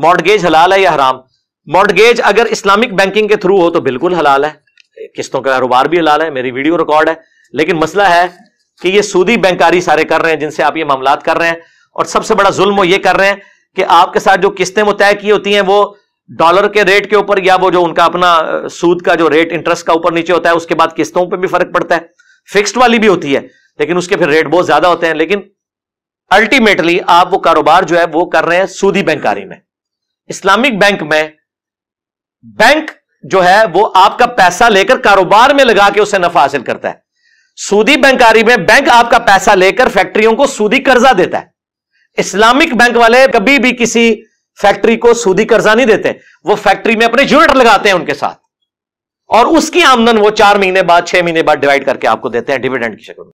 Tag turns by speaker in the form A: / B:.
A: mortgage हलाल है या हराम मॉडगेज अगर इस्लामिक बैंकिंग के थ्रू हो तो बिल्कुल हलाल है किस्तों का कारोबार भी हलाल है मेरी वीडियो रिकॉर्ड है लेकिन मसला है कि ये सूदी बैंकारी सारे कर रहे हैं जिनसे आप ये मामला कर रहे हैं और सबसे बड़ा जुल्म वो ये कर रहे हैं कि आपके साथ जो किस्तें वो तय की होती हैं वो डॉलर के रेट के ऊपर या वो जो उनका अपना सूद का जो रेट इंटरेस्ट का ऊपर नीचे होता है उसके बाद किस्तों पर भी फर्क पड़ता है फिक्स्ड वाली भी होती है लेकिन उसके फिर रेट बहुत ज्यादा होते हैं लेकिन अल्टीमेटली आप वो कारोबार जो है वो कर रहे हैं सूदी बैंकारी में इस्लामिक बैंक में बैंक जो है वो आपका पैसा लेकर कारोबार में लगा के उसे नफा हासिल करता है सूदी बैंकारी में बैंक आपका पैसा लेकर फैक्ट्रियों को सूदी कर्जा देता है इस्लामिक बैंक वाले कभी भी किसी फैक्ट्री को सूदी कर्जा नहीं देते वो फैक्ट्री में अपने यूनिट लगाते हैं उनके साथ और उसकी आमदन वो चार महीने बाद छह महीने बाद डिवाइड करके आपको देते हैं डिविडेंड की शक्ल में